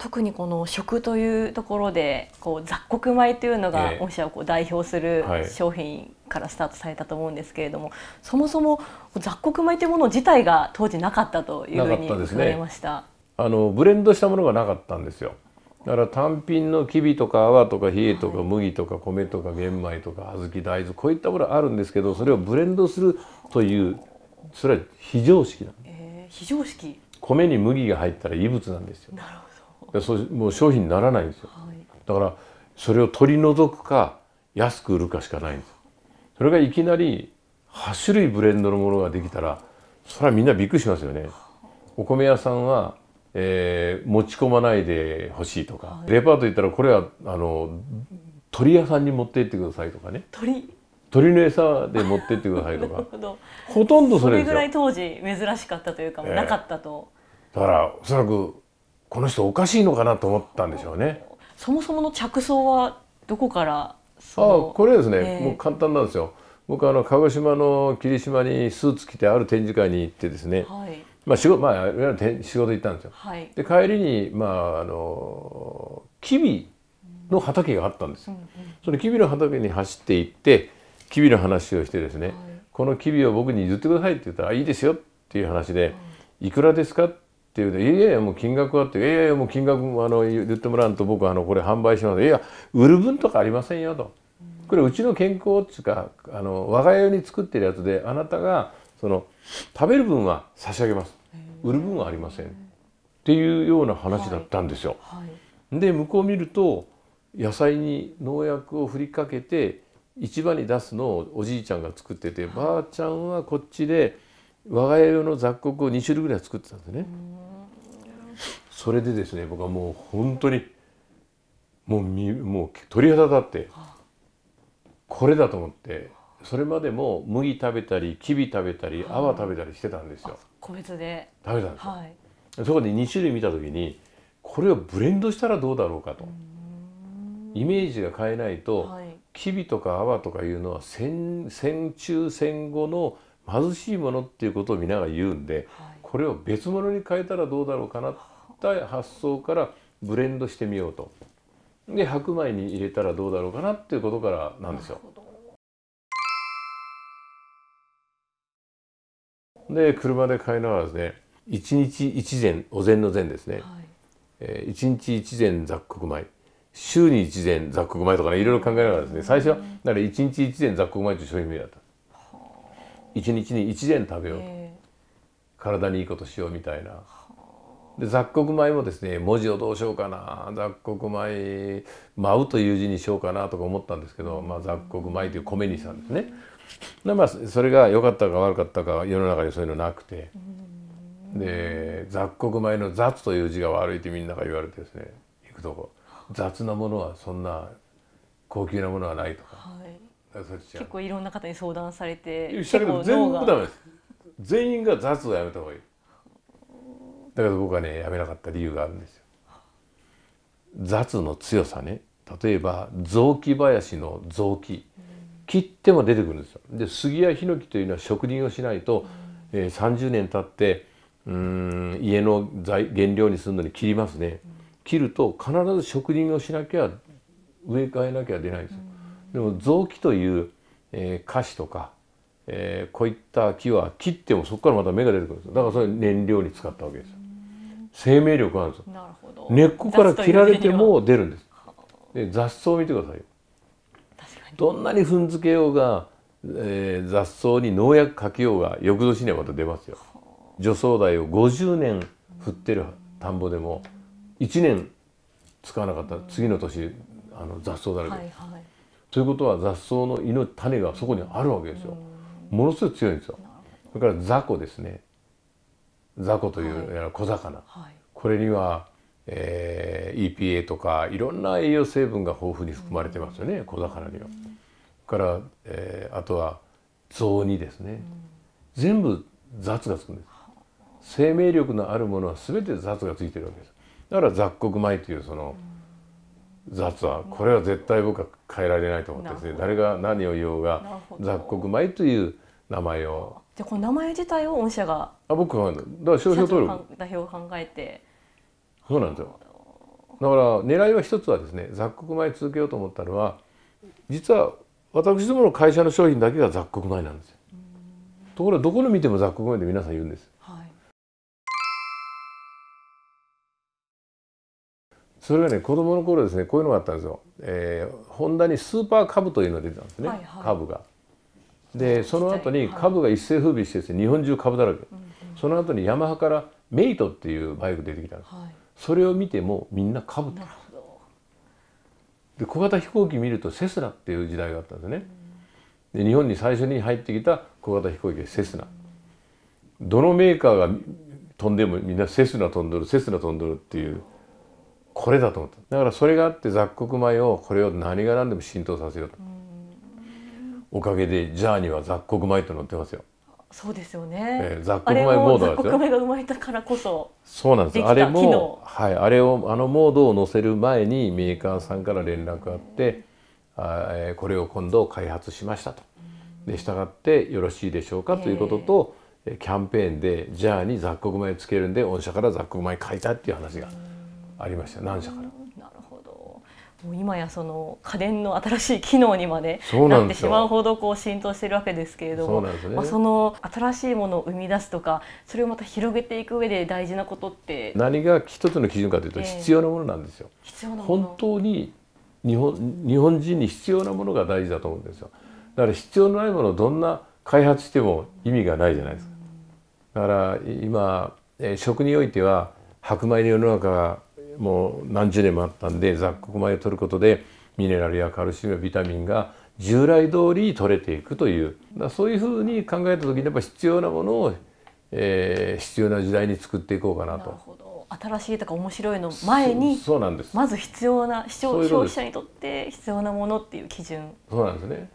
特にこの食というところでこう雑穀米というのが御社をこう代表する商品からスタートされたと思うんですけれども、はい、そもそも雑穀米というもの自体が当時なかったというふうに言われました、ね、あのブレンドしたものがなかったんですよだから単品のきびとか泡とか冷えとか麦とか米とか玄米とか小豆大豆こういったものあるんですけどそれをブレンドするというそれは非常識なんです、えー、非常識米に麦が入ったら異物なんですよなるほどいやそうもう商品にならないんですよ、はい、だからそれを取り除くか安く売るかしかないんですそれがいきなり8種類ブレンドのものができたらそれはみんなびっくりしますよねお米屋さんは、えー、持ち込まないでほしいとか、はい、デパート言ったらこれはあの鳥屋さんに持って行ってくださいとかね鳥鳥の餌で持ってってくださいとか ほとんどそれぐらい当時珍しかったというか、えー、なかったとだからおそらくこの人おかしいのかなと思ったんでしょうね。そもそもの着想はどこからあこれですね、えー、もう簡単なんですよ。僕あの鹿児島の霧島にスーツ着てある展示会に行ってですね、はい、まあ仕事まあいわゆる仕事行ったんですよ。はい、で帰りにまああのキビの畑があったんです。そのキビの畑に走って行ってキビの話をしてですね、はい、このキビを僕に譲ってくださいって言ったらいいですよっていう話で、いくらですかってっていうと「いやいやもう金額は」って「いやいやもう金額あの言ってもらうと僕はあのこれ販売します」いや売る分とかありませんよ」と。これうちの健康っていうかあの我が家に作ってるやつであなたがその食べる分は差し上げます売る分はありませんっていうような話だったんですよ。はいはい、で向こう見ると野菜に農薬を振りかけて市場に出すのをおじいちゃんが作っててばあちゃんはこっちで。我が家用の雑穀を2種類ぐらい作ってたんでねそれでですね僕はもう本当にもうみもう鳥肌立ってこれだと思ってそれまでも麦食べたりきび食べたり泡食べたりしてたんですよ。個別で食べたんですよ、はい、そこで2種類見た時にこれをブレンドしたらどうだろうかとイメージが変えないと、はい、きびとか泡とかいうのは戦戦中戦後の貧しいものっていうことを皆が言うんで、これを別物に変えたらどうだろうかなって発想からブレンドしてみようと。で白米に入れたらどうだろうかなっていうことからなんですよ。で車で買いながらですね一日一膳お膳の膳ですね、はい、えー、一日一膳雑穀米週に一膳雑穀米とかねいろいろ考えながらですね最初はだから一日一膳雑穀米という商品名だった1日に1膳食べようと、体にいいことしようみたいな。で雑穀米もですね文字をどうしようかな雑穀米「舞う」という字にしようかなとか思ったんですけど、まあ、雑穀米という米にしたんですね。でまあそれが良かったか悪かったか世の中にそういうのなくてで雑穀米の「雑」という字が悪いってみんなが言われてですね行くとこ雑なものはそんな高級なものはないとか、はい、結構いろんな方に相談されて全部ダメです全員が雑をやめた方がいいだけど僕はねやめなかった理由があるんですよ雑の強さね例えば雑木林の雑木切っても出てくるんですよで杉やヒノキというのは植林をしないと、えー、30年経ってうん家の材原料にするのに切りますね、切ると必ず植林をしなきゃ植え替えなきゃ出ないんですよ、でも臓器という、えー、菓子とか、えー、こういった木は切ってもそこからまた芽が出てくるんですだからそれ燃料に使ったわけですよ生命力があるんですよ根っこから切られても出るんですで雑草を見てくださいどんなに踏んづけようが、えー、雑草に農薬かけようが翌年にはまた出ますよ除草剤を50年振ってる田んぼでも1年使わなかったら次の年あの雑草だらけ、はいはいということは雑草の胃の種がそこにあるわけですよ。ものすごい強いんですよ。それから雑魚ですね。雑魚という小魚、はいはい、これには、えー、EPA とかいろんな栄養成分が豊富に含まれてますよね、うん、小魚には。から、えー、あとは雑にですね、うん、全部雑がつくんです生命力のあるものはすべて雑がついてるわけですだから雑穀米というその、うん雑はこれは絶対僕は変えられないと思ってですね誰が何を言おうが雑穀米という名前をじゃこの名前自体を御社があ僕はだから商標登録代表を考えてそうなんですよだから狙いは一つはですね雑穀米続けようと思ったのは実は私どもの会社の商品だけが雑穀米なんですよところがどこで見ても雑穀米で皆さん言うんです、はい、それはね子供の頃ですねこういうのがあったんですよ、えー、ホンダにスーパーカブというのが出てたんですね、はいはい、が。でその後にカブが一世風靡してですね日本中カブだらけ、うんうん、その後にヤマハからメイトっていうバイク出てきたんです、はい、それを見てもみんなカブってで小型飛行機見るとセスナっていう時代があったんですね、うん、で日本に最初に入ってきた小型飛行機セスナ、うん、どのメーカーが飛んでもみんなセスナ飛んどるセスナ飛んどるっていう。これだと思っただからそれがあって雑穀米をこれを何が何でも浸透させようと、うおかげでジャーには雑穀米と載ってますよそうですよね、えー、雑穀米モード雑穀米が生まれたからこそそうなんですあれもはいあれをあのモードを載せる前にメーカーさんから連絡があって、あえー、これを今度開発しましたと、で従ってよろしいでしょうかということと、えー、キャンペーンでジャーに雑穀米つけるんで御社から雑穀米買いたっていう話が。ありました何社から。なるほどもう今やその家電の新しい機能にまでなってしまうほどこう浸透してるわけですけれどもそ,、ねまあ、その新しいものを生み出すとかそれをまた広げていく上で大事なことって何が一つの基準かというと必要なものなんですよ。えー、必要なもの本当に日本日本人に必要なものが大事だと思うんですよ。だから必要のないものをどんな開発しても意味がないじゃないですか。だから今え職においては白米の世の中もう何十年もあったんで雑穀米を取ることでミネラルやカルシウムやビタミンが従来通り取れていくというだそういうふうに考えた時にやっぱ必要なものを、えー、必要な時代に作っていこうかなと。新しいとか面白いの前にそうなんですまず必要な消費者にとって必要なものっていう基準そうなんですね